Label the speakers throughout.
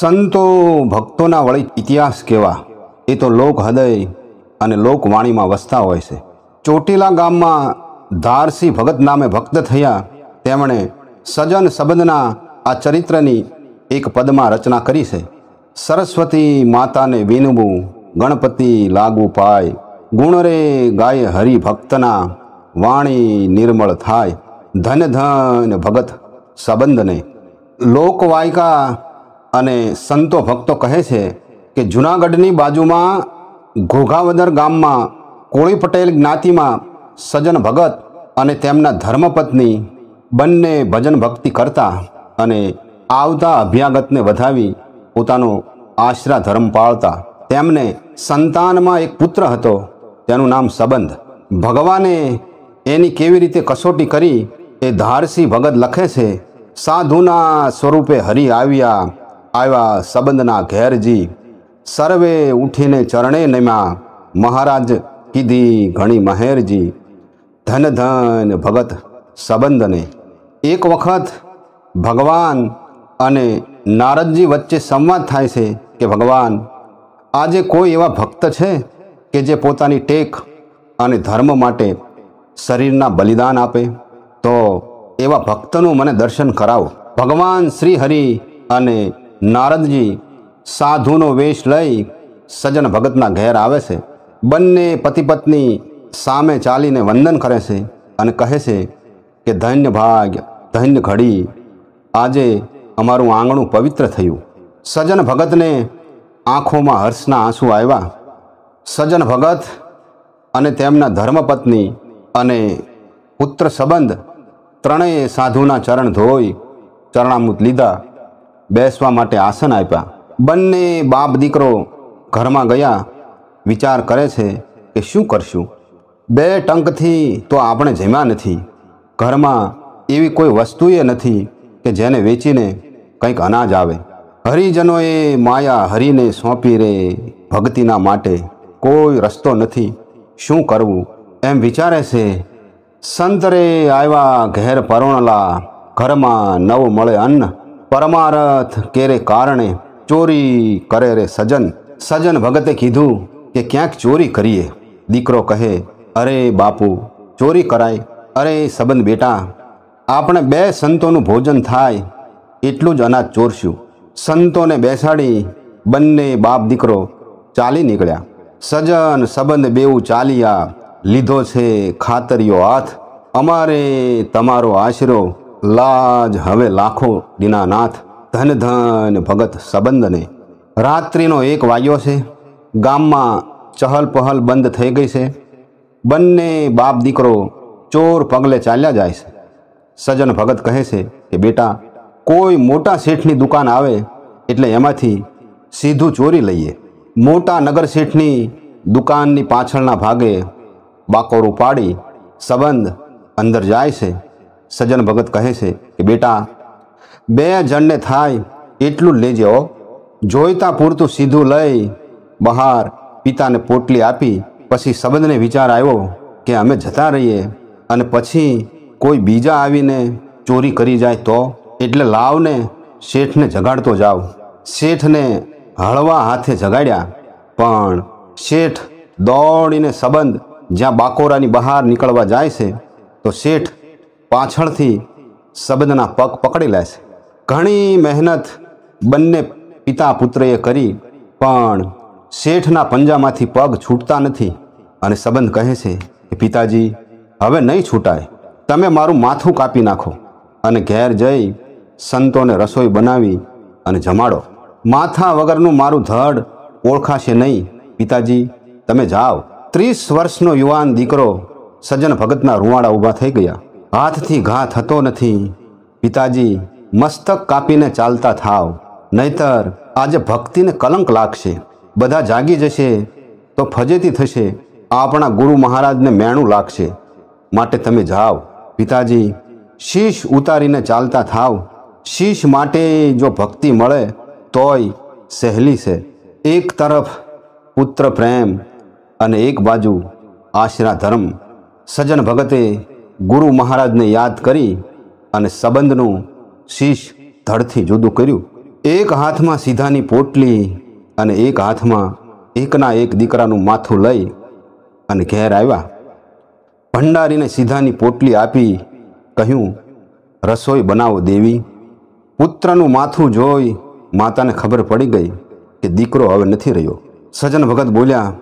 Speaker 1: સંતો ભક્તોના વળી ઇતિહાસ કેવા એ તો લોક હૃદય અને લોકવાણીમાં વસતા હોય છે ચોટીલા ગામમાં ધારસી ભગત નામે ભક્ત થયા તેમણે સજન સંબંધના આ ચરિત્રની એક પદમાં રચના કરી છે સરસ્વતી માતાને વિનવું ગણપતિ લાગુ પાય ગુણ રે ગાય હરિભક્તના વાણી નિર્મળ થાય ધન ધન ભગત સંબંધને લોકવાયકા અને સંતો ભક્તો કહે છે કે જૂનાગઢની બાજુમાં ઘોઘાવદર ગામમાં કોળી પટેલ જ્ઞાતિમાં સજન ભગત અને તેમના ધર્મપત્ની બંને ભજન ભક્તિ કરતા અને આવતા અભ્યાગતને વધાવી પોતાનો આશરા ધર્મ પાળતા તેમને સંતાનમાં એક પુત્ર હતો તેનું નામ સંબંધ ભગવાને એની કેવી રીતે કસોટી કરી એ ધારસી ભગત લખે છે સાધુના સ્વરૂપે હરિ આવ્યા આવ્યા સંબંધના ઘેરજી સર્વે ઉઠીને ચરણે નમ્યા મહારાજ કીધી ઘણી મહેરજી ધન ધન ભગત સંબંધને એક વખત ભગવાન અને નારદજી વચ્ચે સંવાદ થાય છે કે ભગવાન આજે કોઈ એવા ભક્ત છે કે જે પોતાની ટેક અને ધર્મ માટે શરીરના બલિદાન આપે તો એવા ભક્તનું મને દર્શન કરાવો ભગવાન શ્રી હરિ અને નારદજી સાધુનો વેશ લઈ સજન ભગતના ઘેર આવે છે બંને પતિ પત્ની સામે ચાલીને વંદન કરે છે અને કહે છે કે ધન્ય ભાગ્ય ધન્ય ઘડી આજે અમારું આંગણું પવિત્ર થયું સજન ભગતને આંખોમાં હર્ષના આંસુ આવ્યા સજન ભગત અને તેમના ધર્મપત્ની અને પુત્ર સંબંધ ત્રણેય સાધુના ચરણ ધોઈ ચરણામૃત લીધા બેસવા માટે આસન આપ્યા બંને બાપ દીકરો ઘરમાં ગયા વિચાર કરે છે કે શું કરશું બે ટંકથી તો આપણે જમ્યા નથી ઘરમાં એવી કોઈ વસ્તુએ નથી કે જેને વેચીને કંઈક અનાજ આવે હરિજનોએ માયા હરિને સોંપી રે ભક્તિના માટે કોઈ રસ્તો નથી શું કરવું એમ વિચારે છે સંતરે આવ્યા ઘેર પરોણલા ઘરમાં નવ મળે અન્ન પરમારથ કેરે કારણે ચોરી કરે રે સજન સજન ભગતે કીધું કે ક્યાંક ચોરી કરીએ દીકરો કહે અરે બાપુ ચોરી કરાય અરે સંબંધ બેટા આપણે બે સંતોનું ભોજન થાય એટલું જ અનાજ ચોરશું સંતોને બેસાડી બંને બાપ દીકરો ચાલી નીકળ્યા સજન સંબંધ બેઉ ચાલ્યા લીધો છે ખાતરિયો હાથ અમારે તમારો આશરો લાજ હવે લાખો દીનાનાથ ધન ધન ભગત સંબંધને રાત્રિનો એક વાગ્યો છે ગામમાં ચહલ પહલ બંધ થઈ ગઈ છે બંને બાપ દીકરો ચોર પગલે ચાલ્યા જાય છે સજન ભગત કહે છે કે બેટા કોઈ મોટા શેઠની દુકાન આવે એટલે એમાંથી સીધું ચોરી લઈએ મોટા નગર શેઠની દુકાનની પાછળના ભાગે બાકોરું પાડી સંબંધ અંદર જાય છે સજ્જન ભગત કહે છે કે બેટા બે જણને થાય એટલું લેજો જોઈતા પૂરતું સીધું લઈ બહાર પિતાને પોટલી આપી પછી સંબંધને વિચાર આવ્યો કે અમે જતા રહીએ અને પછી કોઈ બીજા આવીને ચોરી કરી જાય તો એટલે લાવને શેઠને જગાડતો જાવ શેઠને હળવા હાથે જગાડ્યા પણ શેઠ દોડીને સંબંધ જ્યાં બાકોરાની બહાર નીકળવા જાય છે તો શેઠ પાછળથી શબ્દના પગ પકડેલા છે ઘણી મહેનત બંને પિતા પુત્રએ કરી પણ શેઠના પંજામાંથી પગ છૂટતા નથી અને સંબંધ કહે છે કે પિતાજી હવે નહીં છૂટાય તમે મારું માથું કાપી નાખો અને ઘેર જઈ સંતોને રસોઈ બનાવી અને જમાડો માથા વગરનું મારું ધડ ઓળખાશે નહીં પિતાજી તમે જાઓ ત્રીસ વર્ષનો યુવાન દીકરો સજ્જન ભગતના રૂવાડા ઊભા થઈ ગયા હાથથી ઘા થતો નથી પિતાજી મસ્તક કાપીને ચાલતા થાવ નહીતર આજે ભક્તિને કલંક લાગશે બધા જાગી જશે તો ફજેતી થશે આપણા ગુરુ મહારાજને મેણું લાગશે માટે તમે જાઓ પિતાજી શીશ ઉતારીને ચાલતા થાવ શીશ માટે જો ભક્તિ મળે તોય સહેલી છે એક તરફ પુત્ર પ્રેમ અને એક બાજુ આશરા ધર્મ સજ્જન ભગતે ગુરુ મહારાજને યાદ કરી અને સંબંધનું શીશ ધડથી જુદું કર્યું એક હાથમાં સીધાની પોટલી અને એક હાથમાં એકના એક દીકરાનું માથું લઈ અને ઘેર આવ્યા ભંડારીને સીધાની પોટલી આપી કહ્યું રસોઈ બનાવો દેવી પુત્રનું માથું જોઈ માતાને ખબર પડી ગઈ કે દીકરો હવે નથી રહ્યો સજન ભગત બોલ્યા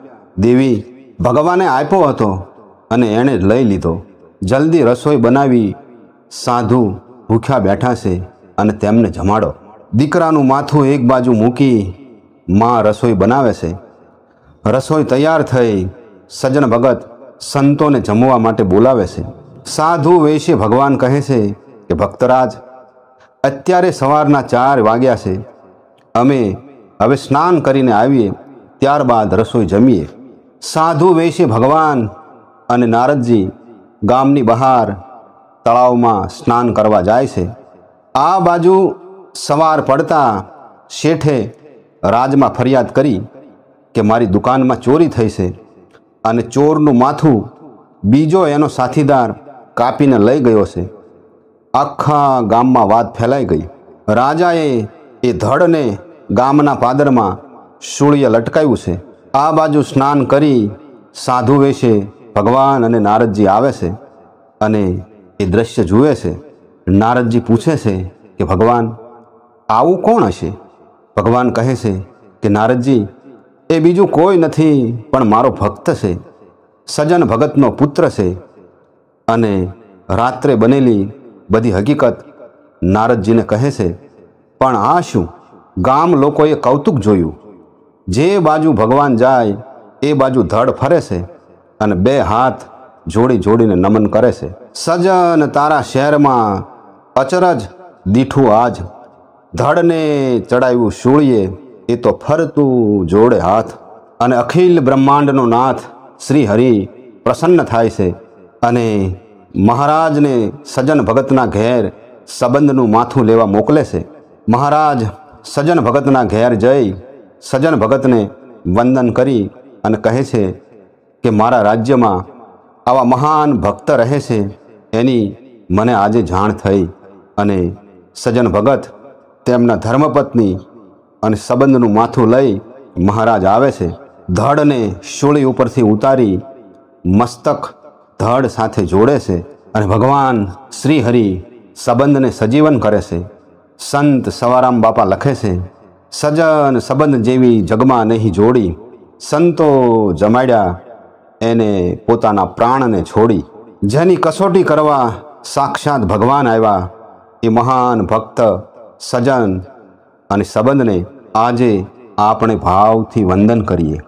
Speaker 1: દેવી ભગવાને આપ્યો હતો અને એણે લઈ લીધો જલ્દી રસોઈ બનાવી સાધુ ભૂખ્યા બેઠા છે અને તેમને જમાડો દીકરાનું માથું એક બાજુ મૂકી માં રસોઈ બનાવે છે રસોઈ તૈયાર થઈ સજ્જન ભગત સંતોને જમવા માટે બોલાવે છે સાધુ વેશે ભગવાન કહે છે કે ભક્તરાજ અત્યારે સવારના ચાર વાગ્યા છે અમે હવે સ્નાન કરીને આવીએ ત્યારબાદ રસોઈ જમીએ સાધુ વેશે ભગવાન અને નારદજી ગામની બહાર તળાવમાં સ્નાન કરવા જાય છે આ બાજુ સવાર પડતા શેઠે રાજમાં ફરિયાદ કરી કે મારી દુકાનમાં ચોરી થઈ છે અને ચોરનું માથું બીજો એનો સાથીદાર કાપીને લઈ ગયો છે આખા ગામમાં વાત ફેલાઈ ગઈ રાજાએ એ ધડને ગામના પાદરમાં સૂળીએ લટકાયું છે આ બાજુ સ્નાન કરી સાધુ વેશે ભગવાન અને નારદજી આવે છે અને એ દ્રશ્ય જુએ છે નારદજી પૂછે છે કે ભગવાન આવું કોણ હશે ભગવાન કહે છે કે નારદજી એ બીજું કોઈ નથી પણ મારો ભક્ત છે સજન ભગતનો પુત્ર છે અને રાત્રે બનેલી બધી હકીકત નારદજીને કહે છે પણ આ શું ગામ લોકોએ કૌતુક જોયું જે બાજુ ભગવાન જાય એ બાજુ ધડ ફરે છે અને બે હાથ જોડી જોડીને નમન કરે છે સજન તારા શહેરમાં અચરજ દીઠું આજ ધડને ચડાવ્યું શૂળીએ એ તો ફરતું જોડે હાથ અને અખિલ બ્રહ્માંડનો નાથ શ્રી હરિ પ્રસન્ન થાય છે અને મહારાજને સજન ભગતના ઘેર સંબંધનું માથું લેવા મોકલે છે મહારાજ સજન ભગતના ઘેર જઈ સજન ભગતને વંદન કરી અને કહે છે કે મારા રાજ્યમાં આવા મહાન ભક્ત રહે છે એની મને આજે જાણ થઈ અને સજન ભગત તેમના ધર્મપત્ની અને સંબંધનું માથું લઈ મહારાજ આવે છે ધડને શોળી ઉપરથી ઉતારી મસ્તક ધડ સાથે જોડે છે અને ભગવાન શ્રી હરિ સંબંધને સજીવન કરે છે સંત સવારામ બાપા લખે છે સજન સંબંધ જેવી જગમાં નહીં જોડી સંતો જમાડ્યા એને પોતાના પ્રાણને છોડી જેની કસોટી કરવા સાક્ષાત ભગવાન આવ્યા એ મહાન ભક્ત સજન અને સંબંધને આજે આપણે ભાવથી વંદન કરીએ